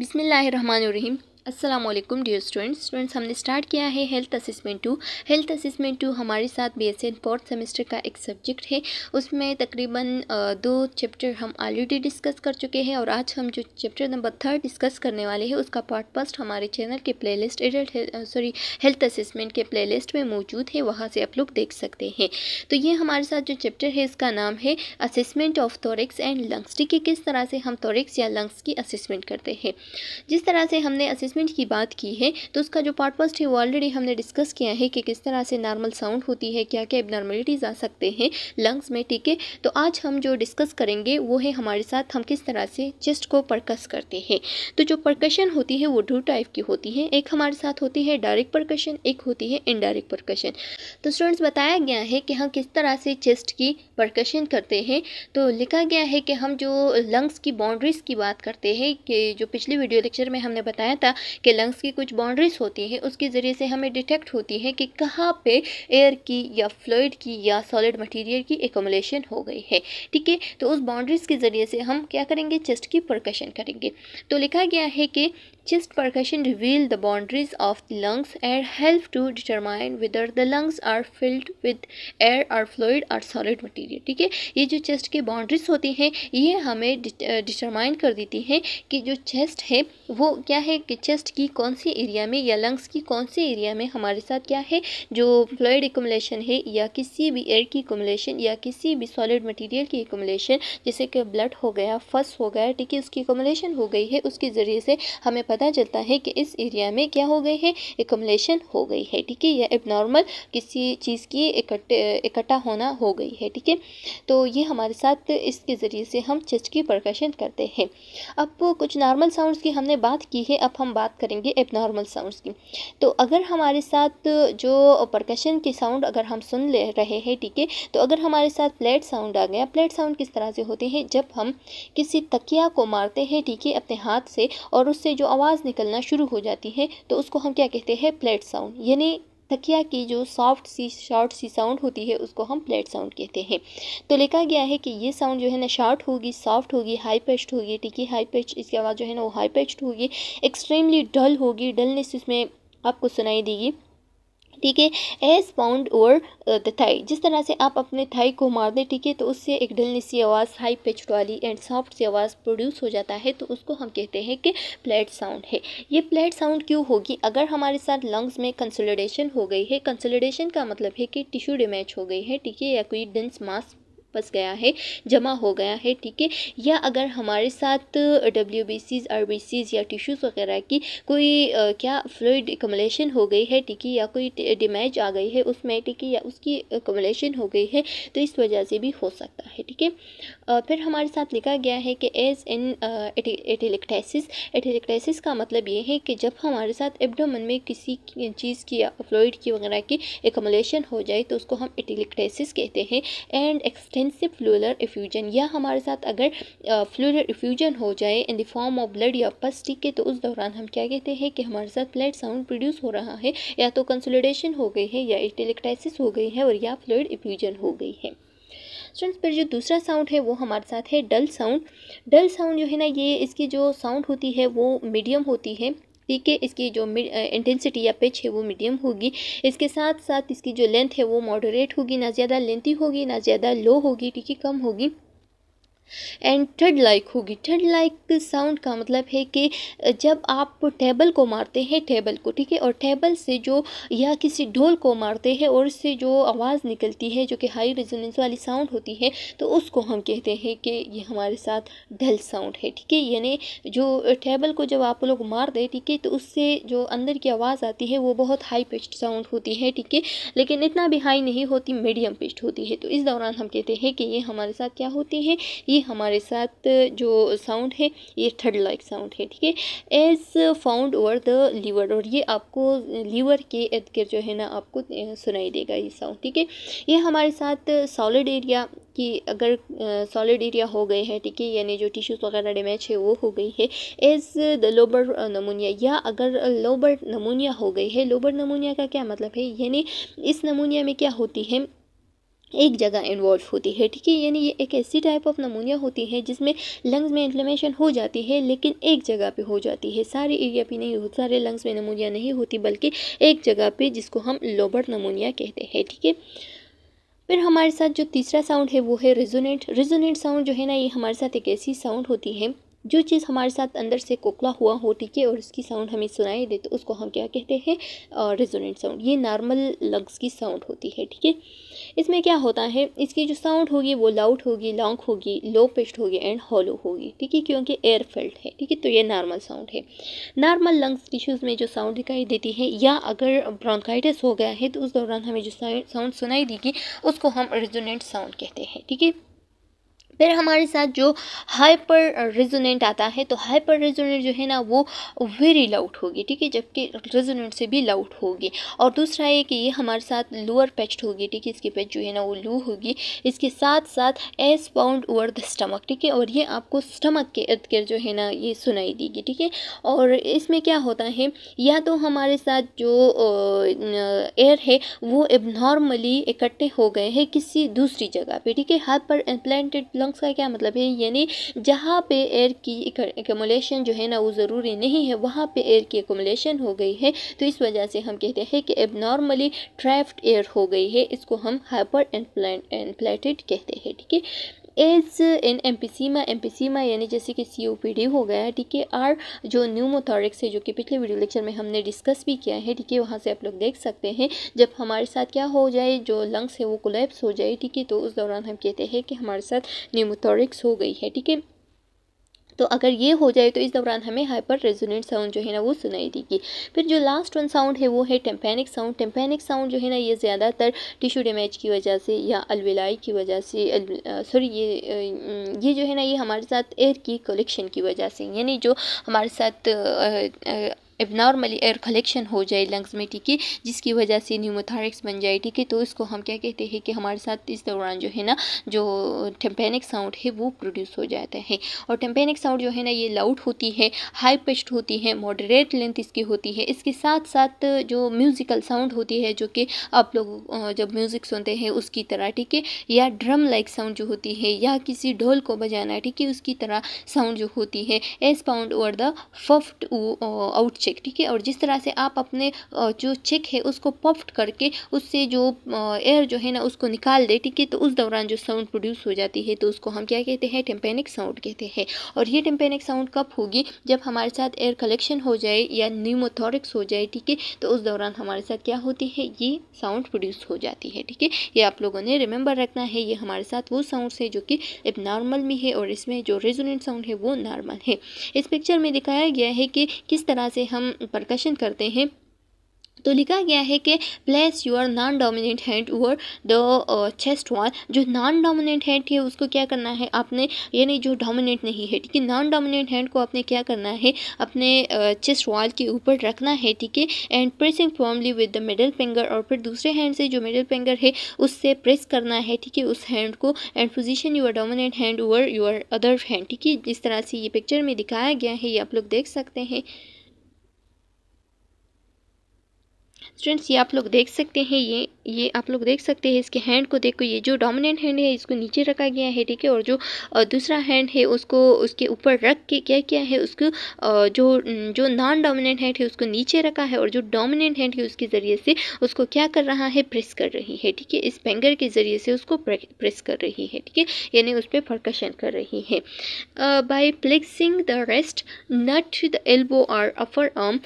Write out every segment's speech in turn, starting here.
Bismillahirrahmanirrahim. असलम dear students students हमने start किया है health assessment two health assessment two हमारे साथ बी एस फोर्थ सेमेस्टर का एक सब्जेक्ट है उसमें तकरीबन दो चैप्टर हम ऑलरेडी डिस्कस कर चुके हैं और आज हम जो चैप्टर नंबर थर्ड डिस्कस करने वाले हैं उसका पार्ट फर्स्ट हमारे चैनल के playlist adult sorry health assessment के प्ले लिस्ट में मौजूद है वहाँ से आप लोग देख सकते हैं तो ये हमारे साथ जो चैप्टर है इसका नाम है assessment of thorax and lungs ठीक है किस तरह से हम थोरिक्स या लंग्स की असेसमेंट करते हैं जिस तरह से हमने मैनेजमेंट की बात की है तो उसका जो पार्ट फर्स्ट है वो ऑलरेडी हमने डिस्कस किया है कि किस तरह से नॉर्मल साउंड होती है क्या क्या एबनॉर्मेलिटीज़ आ सकते हैं लंग्स में ठीक है तो आज हम जो डिस्कस करेंगे वो है हमारे साथ हम किस तरह से चेस्ट को परकस करते हैं तो जो परकशन होती है वो टू टाइप की होती है एक हमारे साथ होती है डायरेक्ट परकशन एक होती है इनडायरेक्ट परकशन तो स्टूडेंट्स बताया गया है कि हम किस तरह से चेस्ट की परकशन करते हैं तो लिखा गया है कि हम जो लंग्स की बाउंड्रीज़ की बात करते हैं कि जो पिछले वीडियो लेक्चर में हमने बताया था कि लंग्स की कुछ बाउंड्रीज होती हैं उसके ज़रिए से हमें डिटेक्ट होती है कि कहाँ पे एयर की या फ्लोइड की या सॉलिड मटेरियल की एकोमोलेशन हो गई है ठीक है तो उस बाउंड्रीज़ के ज़रिए से हम क्या करेंगे चेस्ट की प्रकशन करेंगे तो लिखा गया है कि chest percussion reveal the boundaries of the lungs and help to determine whether the lungs are filled with air or fluid or solid material ठीक है ये जो चेस्ट की बाउंड्रीज होती हैं ये हमें डिटरमाइन कर देती हैं कि जो चेस्ट है वो क्या है कि चेस्ट की कौन सी एरिया में या लंग्स की कौन सी एरिया में हमारे साथ क्या है जो फ्लोइड एकमलेशन है या किसी भी एयर की एकमलेशन या किसी भी सॉलिड मटीरियल की एकमलेशन जैसे कि ब्लड हो गया फस हो गया ठीक है उसकी एकमलेशन हो गई है उसके ज़रिए से हमें पता चलता है कि इस एरिया में क्या हो गई है एकमलेशन हो गई है ठीक है या एबनॉर्मल किसी चीज़ की इकट्ठा होना हो गई है ठीक है तो ये हमारे साथ इसके ज़रिए से हम चच की प्रकाशन करते हैं अब कुछ नॉर्मल साउंड्स की हमने बात की है अब हम बात करेंगे एबनॉर्मल साउंड्स की तो अगर हमारे साथ जो प्रकाशन के साउंड अगर हम सुन ले रहे हैं ठीक है तो अगर हमारे साथ प्लेट साउंड आ गया प्लेट साउंड किस तरह से होते हैं जब हम किसी तकिया को मारते हैं ठीक है अपने हाथ से और उससे जो आवाज़ निकलना शुरू हो जाती है तो उसको हम क्या कहते हैं प्लेट साउंड यानी तकिया की जो सॉफ्ट सी शॉर्ट सी साउंड होती है उसको हम प्लेट साउंड कहते हैं तो लिखा गया है कि ये साउंड जो है ना शॉर्ट होगी सॉफ्ट होगी हाई पेस्ट होगी ठीक है हाई पेस्ट इसकी आवाज़ जो है ना वो हाई पेस्ट होगी एक्सट्रीमली डल होगी डलनेस इसमें आपको सुनाई देगी ठीक है as found over the thigh जिस तरह से आप अपने थाई को मार दें ठीक है तो उससे एक ढलने सी आवाज़ हाई पिचड वाली एंड सॉफ्ट सी आवाज़ प्रोड्यूस हो जाता है तो उसको हम कहते हैं कि प्लेट साउंड है ये प्लेट साउंड क्यों होगी अगर हमारे साथ लंग्स में कंसोलिडेशन हो गई है कंसोलिडेशन का मतलब है कि टिश्यू डैमेज हो गई है ठीक है या कोई डेंस मास बस गया है जमा हो गया है ठीक है या अगर हमारे साथ W B Cs R B Cs या टिश्यूज़ वगैरह की कोई आ, क्या फ्लूड कमलेशन हो गई है ठीक है या कोई डिमेज आ गई है उसमें ठीक है या उसकी कमलेशन हो गई है तो इस वजह से भी हो सकता है ठीक है फिर हमारे साथ लिखा गया है कि एज इन एटिलेक्टाइसिस एटिलेक्टाइसिस का मतलब ये है कि जब हमारे साथ एबडोमन में किसी चीज़ की या फ्लूड की वगैरह की एकमलेशन हो जाए तो उसको हम एटिलेक्टाइसिस कहते हैं एंड एक्सटे एक्सटेंसिव फ्लूलर इफ्यूजन या हमारे साथ अगर फ्लूलर इफ्यूजन हो जाए in the form of blood या पस ठीक है तो उस दौरान हम क्या कहते हैं कि हमारे साथ ब्लड साउंड प्रोड्यूस हो रहा है या तो कंसोलिडेशन हो गई है या इटेलिक्टाइसिस हो गई है और या फ्लूड इफ्यूजन हो गई है स्टूडेंट्स पर जो दूसरा साउंड है वो हमारे साथ है डल साउंड डल साउंड जो है ना ये इसकी जो साउंड होती है वो मीडियम होती है ठीक है इसकी जो इंटेंसिटी या पिच है वो मीडियम होगी इसके साथ साथ इसकी जो लेंथ है वो मॉडरेट होगी ना ज़्यादा लेंथी होगी ना ज़्यादा लो होगी ठीक है कम होगी एंड थर्ड लाइक होगी थर्ड लाइक साउंड का मतलब है कि जब आप टेबल को मारते हैं टेबल को ठीक है और टेबल से जो या किसी ढोल को मारते हैं और इससे जो आवाज़ निकलती है जो कि हाई रेजोनेंस वाली साउंड होती है तो उसको हम कहते हैं कि ये हमारे साथ डल साउंड है ठीक है यानी जो टेबल को जब आप लोग मार दें ठीक है तो उससे जो अंदर की आवाज़ आती है वो बहुत हाई पिच्ड साउंड होती है ठीक है लेकिन इतना भी हाई नहीं होती मीडियम पिच्ड होती है तो इस दौरान हम कहते हैं कि ये हमारे साथ क्या होती है ये हमारे साथ जो साउंड है ये थर्ड लाइक साउंड है ठीक है as found over the liver और ये आपको लीवर के इर्द जो है ना आपको सुनाई देगा ये साउंड ठीक है ये हमारे साथ सॉलिड एरिया कि अगर सॉलिड एरिया हो गए हैं ठीक है यानी जो टिश्यूज़ वगैरह डैमेज है वो हो गई है एज द लोबर नमूनिया या अगर लोबर नमूनिया हो गई है लोबर नमूनिया का क्या मतलब है यानी इस नमूनिया में क्या होती है एक जगह इन्वॉल्व होती है ठीक है यानी ये एक ऐसी टाइप ऑफ नमूनिया होती है जिसमें लंग्स में इन्फ्लेमेशन हो जाती है लेकिन एक जगह पे हो जाती है सारे एरिया पे नहीं होती सारे लंग्स में नमूनिया नहीं होती बल्कि एक जगह पे जिसको हम लोबर नमूनिया कहते हैं ठीक है फिर हमारे साथ जो तीसरा साउंड है वो है रेजोनेट रेजोनेट साउंड जो है ना ये हमारे साथ एक ऐसी साउंड होती है जो चीज़ हमारे साथ अंदर से कोकला हुआ हो ठीक है और उसकी साउंड हमें सुनाई दे तो उसको हम क्या कहते हैं रेजोनेंट साउंड ये नॉर्मल लंग्स की साउंड होती है ठीक है इसमें क्या होता है इसकी जो साउंड होगी वो लाउड होगी लॉन्ग होगी लो पिस्ट होगी एंड हॉलो होगी ठीक है क्योंकि एयर फिल्ड है ठीक है तो ये नॉर्मल साउंड है नॉर्मल लंग्स टिश्यूज़ में जो साउंड दिखाई देती है या अगर ब्रॉन्काइटिस हो गया है तो उस दौरान हमें जो साउंड सुनाई देगी उसको हम रेजोनेंट साउंड कहते हैं ठीक है फिर हमारे साथ जो हाइपर रेजोनेंट आता है तो हाइपर रेजोनेंट जो है ना वो वेरी लाउड होगी ठीक है जबकि रेजोनेंट से भी लाउड होगी और दूसरा है कि ये हमारे साथ लोअर पेच्ड होगी ठीक है इसकी पेच जो है ना वो लू होगी इसके साथ साथ as found over the stomach ठीक है और ये आपको स्टमक के इर्द गिर्द जो है ना ये सुनाई देगी ठीक है और इसमें क्या होता है या तो हमारे साथ जो एयर है वो एबनॉर्मली इकट्ठे हो गए हैं किसी दूसरी जगह पर ठीक है हाइपर इम्प्लांटेड लंग लंग्स का क्या मतलब है यानी जहाँ पे एयर की एकमोलेशन जो है ना वो ज़रूरी नहीं है वहाँ पे एयर की एकोमोलेशन हो गई है तो इस वजह से हम कहते हैं कि एब नॉर्मली ट्रैफ्ड एयर हो गई है इसको हम हाइपर एनफ्लेटेड कहते हैं ठीक है एज इन पी सीमा यानी जैसे कि सी ओ पी डी हो गया है ठीक है आर जो न्यूमोथोरिक्स है जो कि पिछले वीडियो लेक्चर में हमने डिस्कस भी किया है ठीक है वहाँ से आप लोग देख सकते हैं जब हमारे साथ क्या हो जाए जो लंग्स है वो कोलेप्स हो जाए ठीक है तो उस दौरान हम कहते हैं कि हमारे साथ न्यूमोथोरिक्स हो गई है ठीक है तो अगर ये हो जाए तो इस दौरान हमें हाइपर रेजोनेट साउंड जो है ना वो सुनाई देगी फिर जो लास्ट वन साउंड है वो है टेम्पेनिक साउंड टेम्पेनिक साउंड जो है ना ये ज़्यादातर टिशू डैमेज की वजह से या अलविलाई की वजह से सॉरी ये ये जो है ना ये हमारे साथ एयर की कलेक्शन की वजह से यानी जो हमारे साथ एबनॉर्मली एयर कलेक्शन हो जाए लंग्स में ठीक है जिसकी वजह से न्यूमोथारिक्स बन जाए ठीक है तो इसको हम क्या कहते हैं कि हमारे साथ इस दौरान जो है ना जो टेम्पेनिक साउंड है वो प्रोड्यूस हो जाता है और टेम्पेनिक साउंड जो है ना ये लाउड होती है हाई पिच्ड होती है मॉडरेट लेंथ इसकी होती है इसके साथ साथ जो म्यूज़िकल साउंड होती है जो कि आप लोग जब म्यूज़िक सुनते हैं उसकी तरह ठीक है या ड्रम लाइक साउंड जो होती है या किसी ढोल को बजाना ठीक है उसकी तरह साउंड जो होती है as found over the puffed out cheek ठीक है और जिस तरह से आप अपने जो चेक है उसको पफ्ट करके उससे जो एयर जो है ना उसको निकाल दे ठीक है तो उस दौरान जो साउंड प्रोड्यूस हो जाती है तो उसको हम क्या कहते हैं टेम्पेनिक साउंड कहते हैं और ये टेम्पेनिक साउंड कब होगी जब हमारे साथ एयर कलेक्शन हो जाए या न्यूमोथोरिक्स हो जाए ठीक है तो उस दौरान हमारे साथ क्या होती है ये साउंड प्रोड्यूस हो जाती है ठीक है ये आप लोगों ने रिमेंबर रखना है ये हमारे साथ वो साउंड है जो कि अब नॉर्मल में है और इसमें जो रेजोनेंट साउंड है वो नॉर्मल है इस पिक्चर में दिखाया गया है कि किस तरह से हम हम प्रकाशन करते हैं तो लिखा गया है कि place your non dominant hand over the chest wall जो नॉन डोमिनेंट हैंड है उसको क्या करना है आपने यानी जो डोमिनेंट नहीं है ठीक है नॉन डोमिनेंट हैंड को आपने क्या करना है अपने चेस्ट uh, वॉल के ऊपर रखना है ठीक है and pressing firmly with the middle finger और फिर दूसरे हैंड से जो मिडल फिंगर है उससे प्रेस करना है ठीक है उस हैंड को and position your dominant hand over your other hand ठीक है जिस तरह से ये पिक्चर में दिखाया गया है ये आप लोग देख सकते हैं स्टूडेंट्स ये आप लोग देख सकते हैं ये ये आप लोग देख सकते हैं इसके हैंड को देखो ये जो डोमिनेंट हैंड है इसको नीचे रखा गया है ठीक है और जो दूसरा हैंड है उसको उसके ऊपर रख के क्या किया है उसको जो जो नॉन डोमिनेंट हैंड है उसको नीचे रखा है और जो डोमिनेंट हैंड है उसके ज़रिए से उसको क्या कर रहा है प्रेस कर रही है ठीक है इस बैंगर के ज़रिए से उसको प्रेस कर रही है ठीक है यानी उस पर फर्कशन कर रही है by flexing the wrist not the elbow or upper arm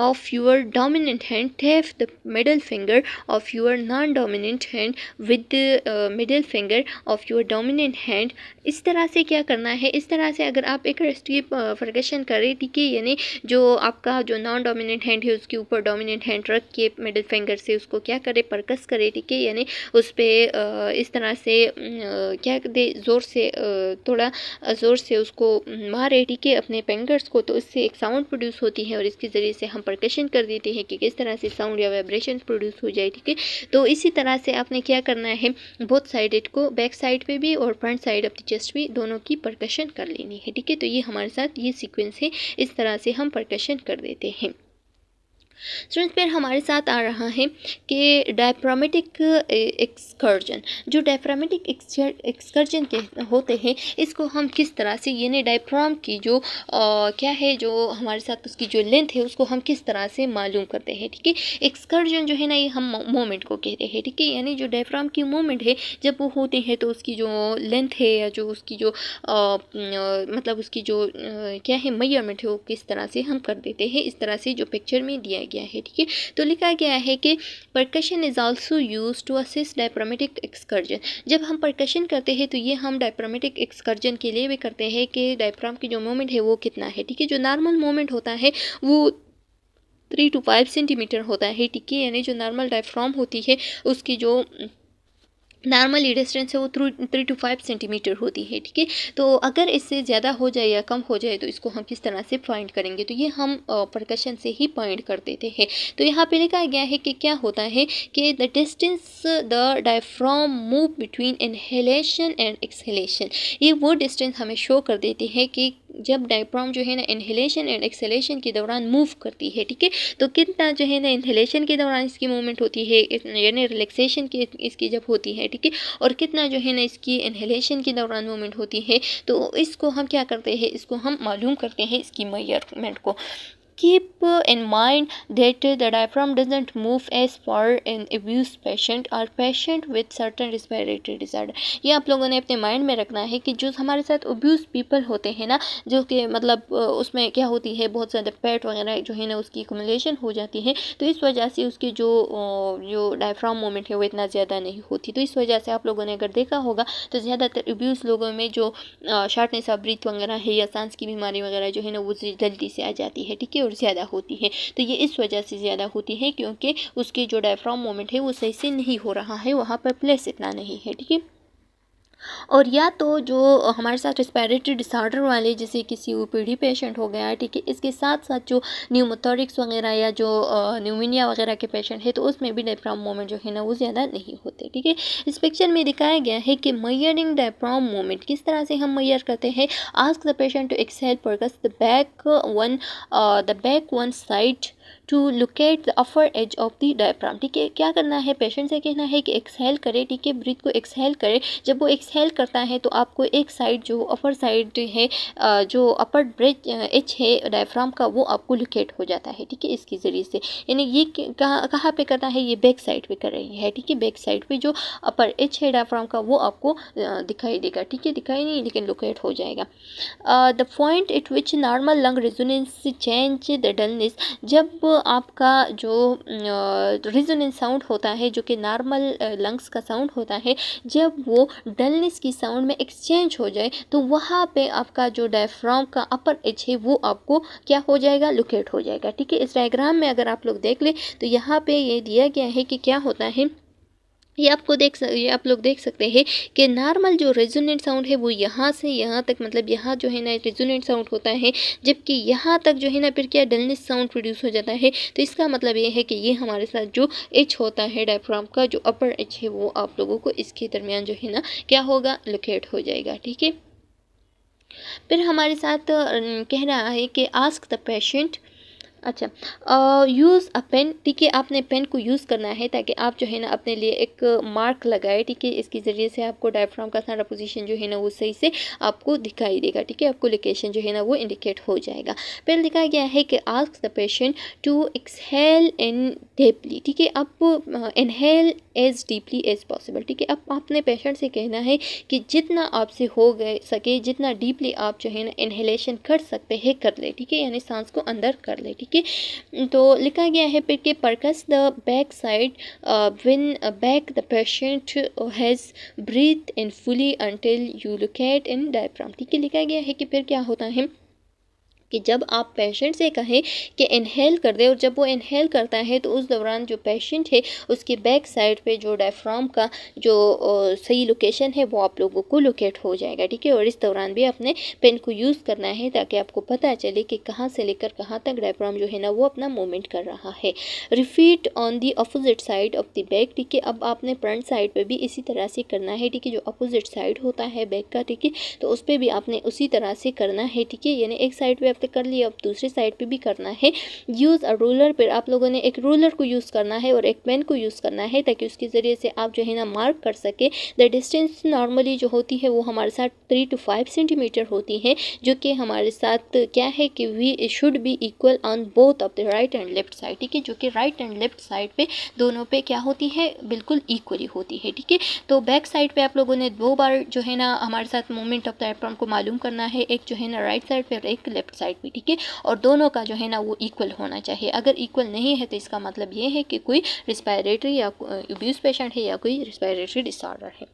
of your dominant hand tap the middle finger of your non-dominant hand with the uh, middle finger of your dominant hand इस तरह से क्या करना है इस तरह से अगर आप एक रेस्ट की uh, फर्गेशन करें ठीक है यानी जो आपका जो नॉन डोमिनेंट हैंड है उसके ऊपर डोमिनेंट हैंड रख के मिडिल फिंगर से उसको क्या करें परकस करे ठीक है यानी उस पर uh, इस तरह से mm, uh, क्या दे ज़ोर से थोड़ा ज़ोर से उसको mm, मारे ठीक है अपने फिंगर्स को तो इससे एक साउंड प्रोड्यूस होती है और इसके ज़रिए से हम प्रकशन कर देते हैं कि किस तरह से साउंड या वाइब्रेशन प्रोड्यूस हो जाए ठीक है जाएंगे तो इसी तरह से आपने क्या करना है बोथ साइड को बैक साइड पे भी और front side of the chest भी दोनों की परकशन कर लेनी है ठीक है तो ये हमारे साथ ये सीक्वेंस है इस तरह से हम परकशन कर देते हैं स्टूडेंट्स फिर हमारे साथ आ रहा है कि डायप्रामेटिक एक्सकर्जन जो डायप्रामेटिक एक्सकर्जन के होते हैं इसको हम किस तरह से यानी डायफ्राम की जो आ, क्या है जो हमारे साथ उसकी जो लेंथ है उसको हम किस तरह से मालूम करते हैं ठीक है एक्सकर्जन जो है ना ये हम मोमेंट को कहते हैं ठीक है यानी जो डायफ्राम की मोमेंट है जब वो होते हैं तो उसकी जो लेंथ है या जो उसकी जो आ, मतलब उसकी जो आ, क्या है मैयरमेंट है वो किस तरह से हम कर देते हैं इस तरह से जो पिक्चर में दिया बताया गया है ठीक है तो लिखा गया है कि percussion is also used to assist diaphragmatic excursion जब हम परकशन करते हैं तो ये हम डायप्रोमेटिक एक्सकर्जन के लिए भी करते हैं कि डायप्राम की जो मोमेंट है वो कितना है ठीक है जो नॉर्मल मोमेंट होता है वो थ्री टू फाइव सेंटीमीटर होता है ठीक है यानी जो नॉर्मल डायफ्राम होती है उसकी जो नॉर्मल डिस्टेंस है वो three three to five centimetre होती है ठीक है तो अगर इससे ज़्यादा हो जाए या कम हो जाए तो इसको हम किस तरह से पॉइंट करेंगे तो ये हम प्रकशन से ही पॉइंट कर देते हैं तो यहाँ पे लिखा गया है कि क्या होता है कि the distance the diaphragm move between inhalation and exhalation ये वो डिस्टेंस हमें शो कर देती है कि जब डायप्राम जो है ना इन्हेलेशन एंड एक्सेलेशन के दौरान मूव करती है ठीक है तो कितना जो है ना इन्हेलेशन के दौरान इसकी मूवमेंट होती है यानी रिलैक्सेशन की इसकी जब होती है ठीक है और कितना जो है ना इसकी इन्हेलेशन के दौरान मूवमेंट होती है तो इसको हम क्या करते हैं इसको हम मालूम करते हैं इसकी मैयरमेंट को keep in mind that the diaphragm doesn't move as far in abused patient or patient with certain respiratory disorder ये आप लोगों ने अपने माइंड में रखना है कि जो हमारे साथ अब्यूज पीपल होते हैं ना जो कि मतलब उसमें क्या होती है बहुत ज़्यादा पेट वगैरह जो है ना उसकी एकमुलेशन हो जाती है तो इस वजह से उसके जो जो डायफ्राम मोमेंट है वो इतना ज़्यादा नहीं होती तो इस वजह से आप लोगों ने अगर देखा होगा तो ज़्यादातर अब्यूज लोगों में जो शार्टनेस ऑफ ब्रीथ वगैरह है या सांस की बीमारी वगैरह जो है ना वो जल्दी से आ जाती है ठीक है और ज़्यादा होती है तो ये इस वजह से ज़्यादा होती है क्योंकि उसकी जो डायफ्राम मोमेंट है वो सही से नहीं हो रहा है वहाँ पर प्लेस इतना नहीं है ठीक है और या तो जो हमारे साथ रिस्पायरेटरी डिसऑर्डर वाले जैसे किसी ओ पेशेंट हो गया ठीक है इसके साथ साथ जो न्यूमोथोरिक्स वगैरह या जो न्यूमिनिया वगैरह के पेशेंट है तो उसमें भी डेप्राम मोमेंट जो है ना वो ज़्यादा नहीं होते ठीक है इस पिक्चर में दिखाया गया है कि मैयरिंग डायफ्राम मोमेंट किस तरह से हम मैयर करते हैं ask the patient to exhale percuss the back one the back one side to locate the upper edge of the diaphragm ठीक है क्या करना है पेशेंट से कहना है कि एक्सहेल करे ठीक है ब्रीथ को एक्सहेल करे जब वो एक्सहेल करता है तो आपको एक साइड जो अपर साइड है जो अपर ब्रिज एच है डायफ्राम का वो आपको लोकेट हो जाता है ठीक है इसके ज़रिए से यानी ये कहाँ कहाँ पे करना है ये बैक साइड पे कर रही है ठीक है बैक साइड पे जो अपर एच है डायफ्राम का वो आपको दिखाई देगा ठीक है दिखाई नहीं लेकिन लोकेट हो जाएगा the point at which normal lung resonance change the dullness जब आपका जो रिजोनेंस साउंड होता है जो कि नॉर्मल लंग्स का साउंड होता है जब वो डलनेस की साउंड में एक्सचेंज हो जाए तो वहाँ पे आपका जो डायफ्राम का अपर एच है वो आपको क्या हो जाएगा लोकेट हो जाएगा ठीक है इस डायग्राम में अगर आप लोग देख लें तो यहाँ पर ये दिया गया है कि क्या होता है ये आपको देख सक ये आप लोग देख सकते हैं कि नॉर्मल जो रेजोनेंट साउंड है वो यहाँ से यहाँ तक मतलब यहाँ जो है ना रेजोनेंट साउंड होता है जबकि यहाँ तक जो है ना फिर क्या डलनेस साउंड प्रोड्यूस हो जाता है तो इसका मतलब ये है कि ये हमारे साथ जो एच होता है डायफ्राम का जो अपर एच है वो आप लोगों को इसके दरमियान जो है ना क्या होगा लोकेट हो जाएगा ठीक है फिर हमारे साथ कह रहा है कि आस्क द पेशेंट अच्छा यूज़ अ पेन ठीक है आपने पेन को यूज़ करना है ताकि आप जो है ना अपने लिए एक मार्क लगाए ठीक है इसके ज़रिए से आपको डायफ्राम का सारा पोजीशन जो है ना वो सही से आपको दिखाई देगा ठीक है आपको लोकेशन जो है ना वो इंडिकेट हो जाएगा फिर लिखा गया है कि ask the patient to exhale and deeply ठीक है आप inhale as deeply as possible ठीक है अब आपने पेशेंट से कहना है कि जितना आपसे हो गए सके जितना डीपली आप जो है ना इनहेलेशन कर सकते हैं कर ले ठीक है यानी सांस को अंदर कर ले ठीक है ओके तो लिखा गया है फिर के percuss the back side when back the patient has breathe in fully until you look at in diaphragm ठीक है लिखा गया है कि फिर क्या होता है कि जब आप पेशेंट से कहें कि इनहेल कर दे और जब वो इनहेल करता है तो उस दौरान जो पेशेंट है उसके बैक साइड पे जो डायफ्राम का जो सही लोकेशन है वो आप लोगों को लोकेट हो जाएगा ठीक है और इस दौरान भी आपने पेन को यूज़ करना है ताकि आपको पता चले कि कहाँ से लेकर कहाँ तक डायफ्राम जो है ना वो अपना मूवमेंट कर रहा है repeat on the opposite side of the back ठीक है अब आपने फ्रंट साइड पर भी इसी तरह से करना है ठीक है जो अपोजिट साइड होता है बैक का ठीक है तो उस पर भी आपने उसी तरह से करना है ठीक है यानी एक साइड पर आप पे कर लिया अब दूसरी साइड पे भी करना है यूज़ अ रूलर पर आप लोगों ने एक रूलर को यूज़ करना है और एक पेन को यूज़ करना है ताकि उसके ज़रिए से आप जो है ना मार्क कर सके द डिस्टेंस नॉर्मली जो होती है वो हमारे साथ थ्री टू फाइव सेंटीमीटर होती है जो कि हमारे साथ क्या है कि we should be equal on both of the right and left side ठीक है जो कि राइट एंड लेफ्ट साइड पर दोनों पे क्या होती है बिल्कुल इक्वली होती है ठीक है तो बैक साइड पर आप लोगों ने दो बार जो है ना हमारे साथ मूवमेंट ऑफ द एप्रॉन को मालूम करना है एक जो है ना राइट साइड पर एक लेफ्ट साइड साइड पे ठीक है और दोनों का जो है ना वो इक्वल होना चाहिए अगर इक्वल नहीं है तो इसका मतलब ये है कि कोई रिस्पायरेटरी या अब्यूज़ पेशेंट है या कोई रिस्पायरेटरी डिसऑर्डर है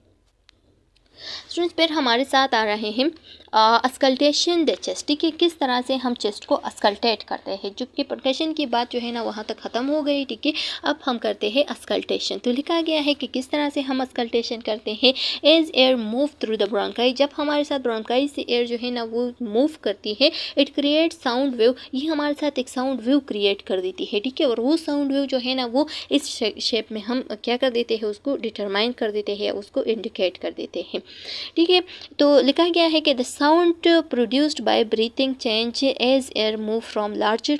स्टूडेंट्स फिर हमारे साथ आ रहे हैं अस्कल्टेशन द चेस्ट ठीक है किस तरह से हम चेस्ट को अस्कल्टेट करते हैं जो कि प्रोटेशन की बात जो है ना वहाँ तक ख़त्म हो गई ठीक है अब हम करते हैं अस्कल्टेशन तो लिखा गया है कि किस तरह से हम अस्कल्टेशन करते हैं as air move through the bronchi जब हमारे साथ ब्रोंकाई से एयर जो है ना वो मूव करती है इट क्रिएट साउंड वेव ये हमारे साथ एक साउंड वेव क्रिएट कर देती है ठीक है और वो साउंड वेव जो है ना वो इस शेप में हम क्या कर देते हैं उसको डिटरमाइन कर देते हैं उसको इंडिकेट कर देते हैं ठीक है तो लिखा गया है कि the sound produced by breathing change as air move from larger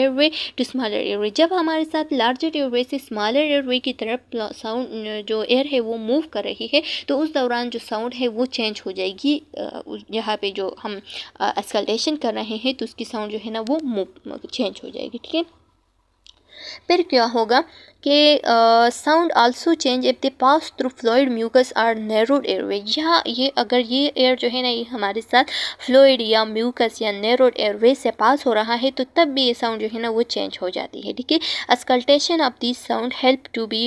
airway to smaller airway जब हमारे साथ larger airway से smaller airway की तरफ sound जो air है वो move कर रही है तो उस दौरान जो sound है वो change हो जाएगी यहाँ पे जो हम एक्सल्टेशन कर रहे हैं तो उसकी साउंड जो है ना वो मूव चेंज हो जाएगी ठीक है फिर क्या होगा कि sound also change if they pass through fluid mucus or narrowed airway या ये अगर ये एयर जो है ना ये हमारे साथ फ्लोइड या म्यूकस या नैरोड एयरवे से पास हो रहा है तो तब भी ये साउंड जो है ना वो चेंज हो जाती है ठीक है auscultation of this sound help to be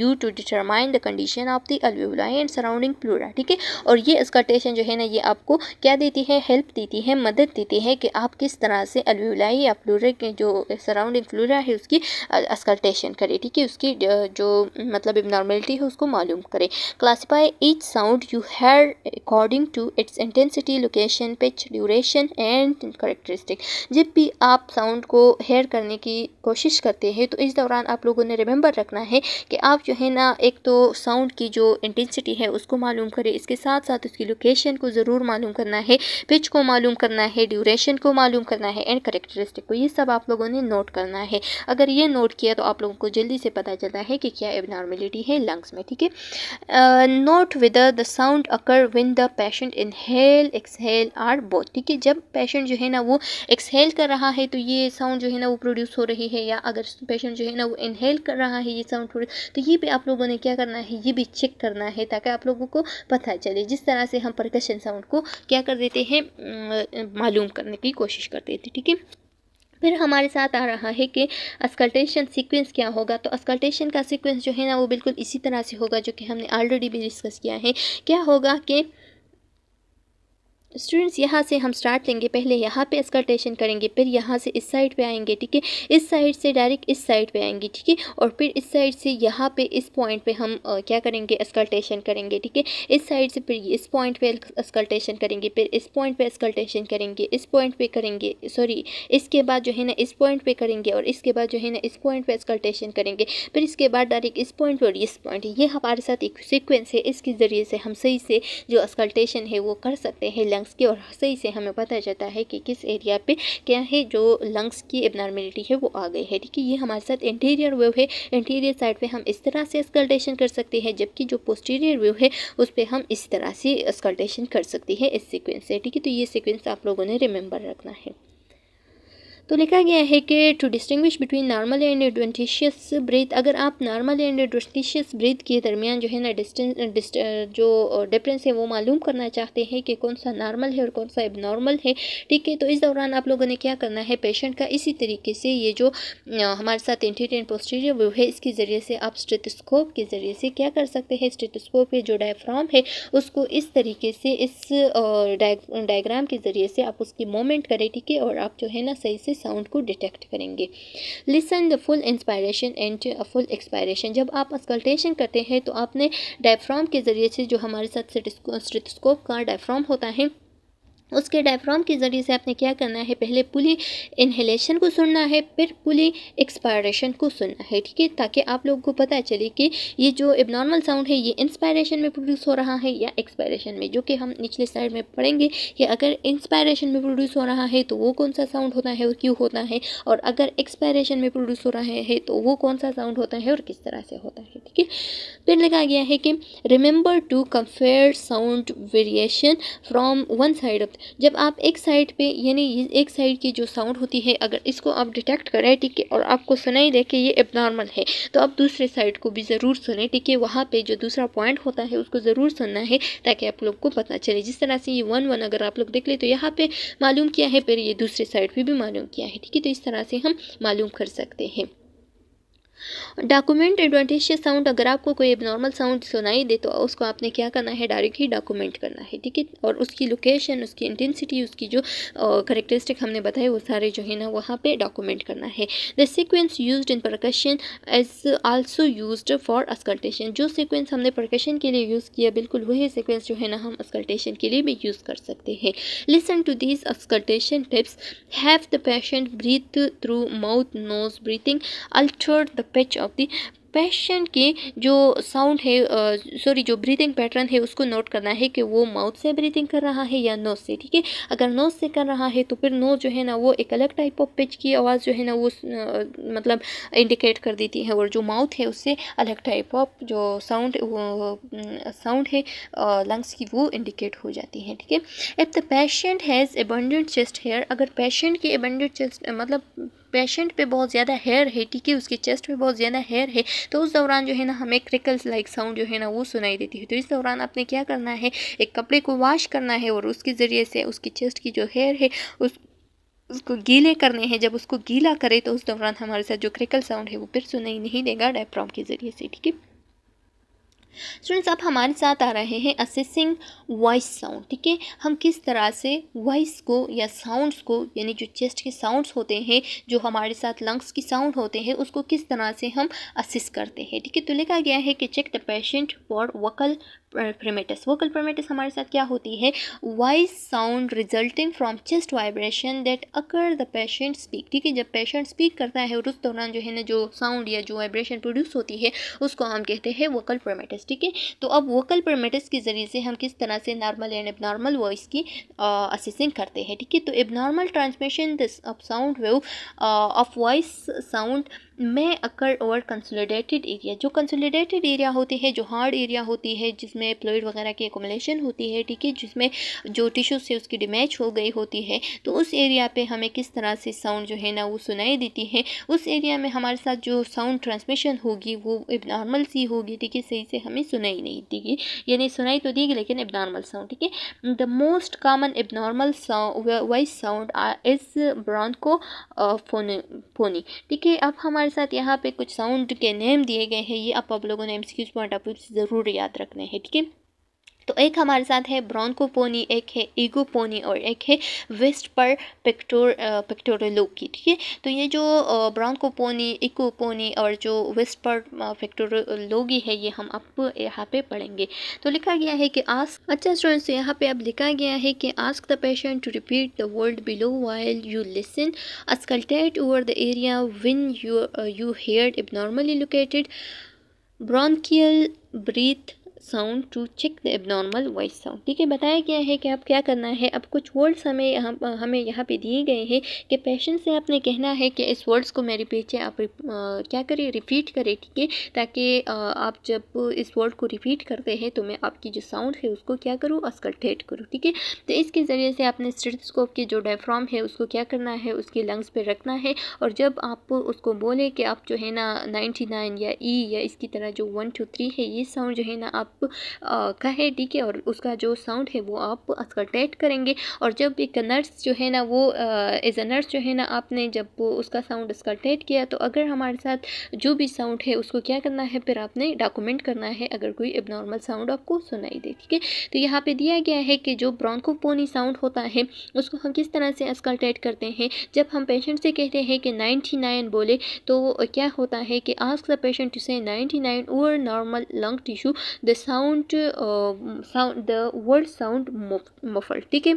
you to determine the condition of the alveoli and surrounding pleura ठीक है और ये अस्कल्टेशन जो है ना ये आपको क्या देती है हेल्प देती है मदद देती है कि आप किस तरह से अलवेलाई या प्लूरा के जो सराउंडिंग फ्लूरा है उसकी अस्कल्टेशन करें ठीक कि उसकी जो मतलब नॉर्मेलिटी है उसको मालूम करें classify each sound you hear according to its intensity location pitch duration and characteristic जब भी आप साउंड को हेयर करने की कोशिश करते हैं तो इस दौरान आप लोगों ने रिमेंबर रखना है कि आप जो है ना एक तो साउंड की जो इंटेंसिटी है उसको मालूम करें इसके साथ साथ उसकी लोकेशन को ज़रूर मालूम करना है पिच को मालूम करना है ड्यूरेशन को मालूम करना है एंड करेक्टरिस्टिक को ये सब आप लोगों ने नोट करना है अगर ये नोट किया तो आप लोगों को जल्दी जल्दी से पता चलता है कि क्या एबनॉर्मेलिटी है लंग्स में ठीक है note whether the sound occur when the patient inhale exhale or both ठीक है जब पेशेंट जो है ना वो एक्सहेल कर रहा है तो ये साउंड जो है ना वो प्रोड्यूस हो रही है या अगर पेशेंट जो है ना वो इनहेल कर रहा है ये साउंड प्रोड्यूस तो ये भी आप लोगों ने क्या करना है ये भी चेक करना है ताकि आप लोगों को पता चले जिस तरह से हम प्रकशन साउंड को क्या कर देते हैं mm, मालूम करने की कोशिश करते थे ठीक है फिर हमारे साथ आ रहा है कि अस्कल्टेशन सीक्वेंस क्या होगा तो अस्कल्टेशन का सीक्वेंस जो है ना वो बिल्कुल इसी तरह से होगा जो कि हमने ऑलरेडी भी डिस्कस किया है क्या होगा कि स्टूडेंट्स यहाँ से हम स्टार्ट लेंगे पहले यहाँ पे स्कर्टेशन करेंगे फिर यहाँ से इस साइड पे आएंगे ठीक है इस साइड से डायरेक्ट इस साइड पे आएंगे ठीक है और फिर इस साइड से यहाँ पे इस पॉइंट पे हम आ, क्या करेंगे स्कर्टेशन करेंगे ठीक है इस साइड से फिर इस पॉइंट पे स्कर्टेशन करेंगे फिर इस पॉइंट पे एस्कल्टेशन करेंगे इस पॉइंट पे करेंगे सॉरी इसके बाद जो है ना इस पॉइंट पे करेंगे और इसके बाद जो है ना इस पॉइंट पे एस्कल्टेशन करेंगे फिर इसके बाद डायरेक्ट इस पॉइंट और इस पॉइंट ये हमारे साथ एक सिक्वेंस है इसके ज़रिए से हम सही से जो स्कर्टेशन है वो कर सकते हैं लंग्स की और सही से हमें पता चलता है कि किस एरिया पे क्या है जो लंग्स की एबनॉर्मेलिटी है वो आ गई है ठीक है ये हमारे साथ इंटीरियर व्यू है इंटीरियर साइड पे हम इस तरह से स्कल्टेशन कर सकते हैं जबकि जो पोस्टीरियर व्यू है उस पर हम इस तरह से स्कल्टेशन कर सकते हैं इस सिक्वेंस से ठीक है तो ये सिक्वेंस आप लोगों ने रिमेंबर रखना है तो लिखा गया है कि to distinguish between normal and adventitious breath अगर आप नॉर्मल एंड एडवेंटिशियस ब्रीथ के दरमियान जो है ना डिस्टेंस जो डिफरेंस है वो मालूम करना चाहते हैं कि कौन सा नॉर्मल है और कौन सा एबनॉर्मल है ठीक है तो इस दौरान आप लोगों ने क्या करना है पेशेंट का इसी तरीके से ये जो हमारे साथ एंटीटी एंड पोस्टीरियर व्यू है इसके ज़रिए से आप स्टेटोस्कोप के ज़रिए से क्या कर सकते हैं स्टेटोस्कोप है जो डायफ्राम है उसको इस तरीके से इस डायग्राम के ज़रिए से आप उसकी मोमेंट करें ठीक है और आप जो है ना सही से साउंड को डिटेक्ट करेंगे listen the full inspiration and a full expiration जब आप अस्कल्टेशन करते हैं तो आपने डायफ्राम के ज़रिए से जो हमारे साथ स्टेटिस्कोप का डायफ्राम होता है उसके डायफ्राम के ज़रिए से आपने क्या करना है पहले पुली इन्हेलेशन को सुनना है फिर पुली एक्सपायरेशन को सुनना है ठीक है ताकि आप लोगों को पता चले कि ये जो एबनॉर्मल साउंड है ये इंस्पायरेशन में प्रोड्यूस हो रहा है या एक्सपायरेशन में जो कि हम निचले साइड में पढ़ेंगे कि अगर इंस्पायरेशन में प्रोड्यूस हो रहा है तो वो कौन सा साउंड होता है और क्यों होता है और अगर एक्सपायरेशन में प्रोड्यूस हो रहा है तो वो कौन सा साउंड होता है और किस तरह से होता है ठीक है फिर लिखा गया है कि remember to compare sound variation from one side of वक्त जब आप एक साइड पे यानी एक साइड की जो साउंड होती है अगर इसको आप डिटेक्ट करें ठीक है और आपको सुनाई दे कि ये एबनॉर्मल है तो आप दूसरे साइड को भी ज़रूर सुने ठीक है वहाँ पे जो दूसरा पॉइंट होता है उसको ज़रूर सुनना है ताकि आप लोग को पता चले जिस तरह से ये वन वन अगर आप लोग देख ले तो यहाँ पे मालूम किया है फिर ये दूसरे साइड पर भी मालूम किया है ठीक है तो इस तरह से हम मालूम कर सकते हैं डॉक्यूमेंट एडवांटेज से साउंड अगर आपको कोई अब नॉर्मल साउंड सुनाई दे तो उसको आपने क्या करना है डायरेक्ट ही डॉक्यूमेंट करना है ठीक है और उसकी लोकेशन उसकी इंटेंसिटी उसकी जो करेक्टरिस्टिक हमने बताए वो सारे जो है ना वहाँ पर डॉक्यूमेंट करना है the sequence use in percussion as also use for auscultation जो सिक्वेंस हमने प्रकशन के लिए यूज़ किया बिल्कुल वही सिक्वेंस जो है ना हम अस्कल्टेशन के लिए भी यूज़ कर सकते हैं listen to this auscultation tips have the patient breathe through mouth nose breathing alter the pitch of the patient की जो साउंड है सॉरी जो ब्रीथिंग पैटर्न है उसको नोट करना है कि वो माउथ से ब्रीथिंग कर रहा है या नोज से ठीक है अगर नोज से कर रहा है तो फिर नोज जो है ना वो एक अलग टाइप ऑफ पिच की आवाज़ जो है ना वो मतलब इंडिकेट कर देती है और जो माउथ है उससे अलग टाइप ऑफ जो साउंड साउंड है लंग्स की वो इंडिकेट हो जाती है ठीक है if the patient has abundant chest hair अगर पेशेंट की एबंडेंट चेस्ट मतलब पेशेंट पे बहुत ज़्यादा हेयर है ठीक है उसके चेस्ट पे बहुत ज़्यादा हेयर है तो उस दौरान जो है ना हमें क्रिकल्स लाइक साउंड जो है ना वो सुनाई देती है तो इस दौरान आपने क्या करना है एक कपड़े को वॉश करना है और उसके ज़रिए से उसकी चेस्ट की जो हेयर है उस उसको गीले करने हैं जब उसको गीला करें तो उस दौरान हमारे साथ जो क्रिकल साउंड है वो फिर सुनाई नहीं देगा डायप्रॉम के ज़रिए से ठीक है स्टूडेंट्स आप हमारे साथ आ रहे हैं असेसिंग वॉइस साउंड ठीक है हम किस तरह से वॉइस को या साउंड्स को यानी जो चेस्ट के साउंड्स होते हैं जो हमारे साथ लंग्स की साउंड होते हैं उसको किस तरह से हम असिस करते हैं ठीक है तो लिखा गया है कि check the patient for vocal fremitus vocal fremitus हमारे साथ क्या होती है voice sound resulting from chest vibration that occur the patient speak ठीक है जब पेशेंट स्पीक करता है और उस दौरान जो है ना जो साउंड या जो वाइब्रेशन प्रोड्यूस होती है उसको हम कहते हैं वोकल प्रेमेटिस ठीक है तो अब वोकल प्रेमेटिस के ज़रिए से हम किस तरह से नॉर्मल एंड एबनॉर्मल वॉइस की असिसिंग करते हैं ठीक है तो abnormal transmission this of sound wave of voice sound में अकर और कंसोलिडेटेड एरिया जो कंसोलिडेटेड एरिया होती है जो हार्ड एरिया होती है जिसमें फ्लोइड वगैरह की एकोमलेशन होती है ठीक है जिसमें जो टिश्यूज से उसकी डिमेज हो गई होती है तो उस एरिया पे हमें किस तरह से साउंड जो है ना वो सुनाई देती है उस एरिया में हमारे साथ जो साउंड ट्रांसमिशन होगी वो एबनॉर्मल सी होगी ठीक है सही से हमें सुनाई नहीं देगी यानी सुनाई तो देगी लेकिन एबनॉर्मल साउंड ठीक है the most common abnormal voice sound is bronchophony ठीक है अब हमारे हमारे साथ यहाँ पे कुछ साउंड के नेम दिए गए हैं ये आप आप लोगों ने M C Qs point of view से ज़रूर याद रखने हैं ठीक है तो एक हमारे साथ है पोनी एक है ईगोपोनी और एक है वेस्ट पर पेक्टोर की ठीक है तो ये जो ब्रॉन्कोपोनी इकोपोनी और जो वेस्ट पर पिक्टोरलोगी है ये हम अब यहाँ पे पढ़ेंगे तो लिखा गया है कि आस्क अच्छा स्टूडेंट्स तो यहाँ पे अब लिखा गया है कि ask the patient to repeat the world below while you listen auscultate over the area when you you hear is normally located bronchial breath sound to check the abnormal voice sound ठीक है बताया गया है कि आप क्या करना है अब कुछ वर्ड्स हमें हम, हमें यहाँ पे दिए गए हैं कि पैशन से आपने कहना है कि इस वर्ड्स को मेरे पीछे आप आ, क्या करें रिपीट करें ठीक है ताकि आप जब इस वर्ड को रिपीट करते हैं तो मैं आपकी जो साउंड है उसको क्या करूँ अस्कल्टेट करूँ ठीक है तो इसके ज़रिए से आपने स्टेटस्कोप के जो डायफ्राम है उसको क्या करना है उसके लंग्स पर रखना है और जब आप उसको बोले कि आप जो है ना नाइन्टी नाइन या ई e या इसकी तरह जो वन टू थ्री है ये साउंड जो है ना आप आप कहें ठीक है और उसका जो साउंड है वो आप टेट करेंगे और जब एक नर्स जो है ना वो एज अ नर्स जो है ना आपने जब वो उसका साउंड टेट किया तो अगर हमारे साथ जो भी साउंड है उसको क्या करना है फिर आपने डॉक्यूमेंट करना है अगर कोई अब नॉर्मल साउंड आपको सुनाई दे ठीक है तो यहाँ पर दिया गया है कि जो ब्रॉन्कोपोनी साउंड होता है उसको हम किस तरह से टेट करते हैं जब हम पेशेंट से कहते हैं कि नाइन्टी नाइन बोले तो क्या होता है कि ask the patient to say ninety nine और normal lung tissue the sound sound the word sound muffle ठीक है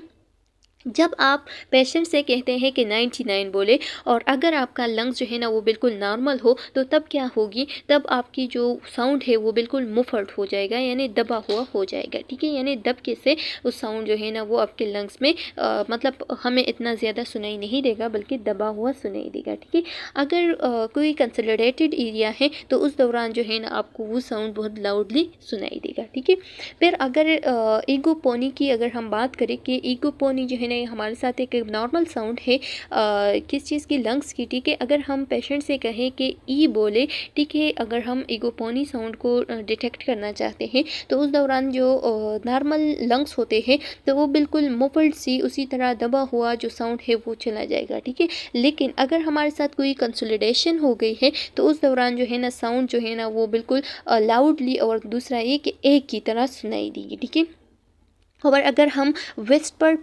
जब आप पेशेंट से कहते हैं कि 99 बोले और अगर आपका लंग्स जो है ना वो बिल्कुल नॉर्मल हो तो तब क्या होगी तब आपकी जो साउंड है वो बिल्कुल मुफर्ट हो जाएगा यानी दबा हुआ हो जाएगा ठीक है यानी दबके से उस साउंड जो है ना वो आपके लंग्स में आ, मतलब हमें इतना ज़्यादा सुनाई नहीं देगा बल्कि दबा हुआ सुनाई देगा ठीक है अगर आ, कोई कंसलिडेटेड एरिया है तो उस दौरान जो है ना आपको वो साउंड बहुत लाउडली सुनाई देगा ठीक है फिर अगर ईगो पोनी की अगर हम बात करें कि ईगो पोनी जो है ना में हमारे साथ एक नॉर्मल साउंड है आ, किस चीज़ की लंग्स की ठीक है अगर हम पेशेंट से कहें कि ई बोले ठीक है अगर हम इगोपोनी साउंड को डिटेक्ट करना चाहते हैं तो उस दौरान जो नॉर्मल लंग्स होते हैं तो वो बिल्कुल मुफल्ड सी उसी तरह दबा हुआ जो साउंड है वो चला जाएगा ठीक है लेकिन अगर हमारे साथ कोई कंसोलिडेशन हो गई है तो उस दौरान जो है ना साउंड जो है ना वो बिल्कुल लाउडली और दूसरा ये कि एक की तरह सुनाई देगी ठीक है और अगर हम विस्पर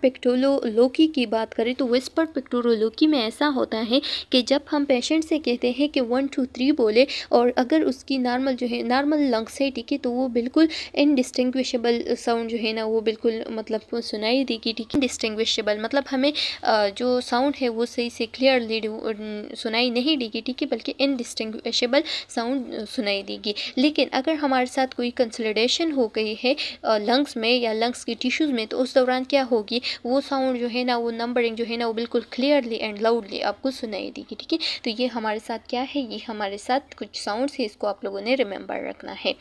लोकी की बात करें तो विस्पर लोकी में ऐसा होता है कि जब हम पेशेंट से कहते हैं कि वन टू थ्री बोले और अगर उसकी नॉर्मल जो है नॉर्मल लंग्स है ठीक है तो वो बिल्कुल इनडिस्टिंग्विशेबल साउंड जो है ना वो बिल्कुल मतलब सुनाई देगी ठीक है डिस्टिंग्विशेबल मतलब हमें जो साउंड है वो सही से क्लियरली सुनाई नहीं देगी ठीक है बल्कि इनडिस्टिंग्विशेबल साउंड सुनाई देगी लेकिन अगर हमारे साथ कोई कंसल्टेशन हो गई है लंग्स में या लंग्स की टिश्यूज़ में तो उस दौरान क्या होगी वो साउंड जो है ना वो नंबरिंग जो है ना वो बिल्कुल क्लियरली एंड लाउडली आपको सुनाई देगी ठीक है तो ये हमारे साथ क्या है ये हमारे साथ कुछ साउंड्स है इसको आप लोगों ने रिमेंबर रखना है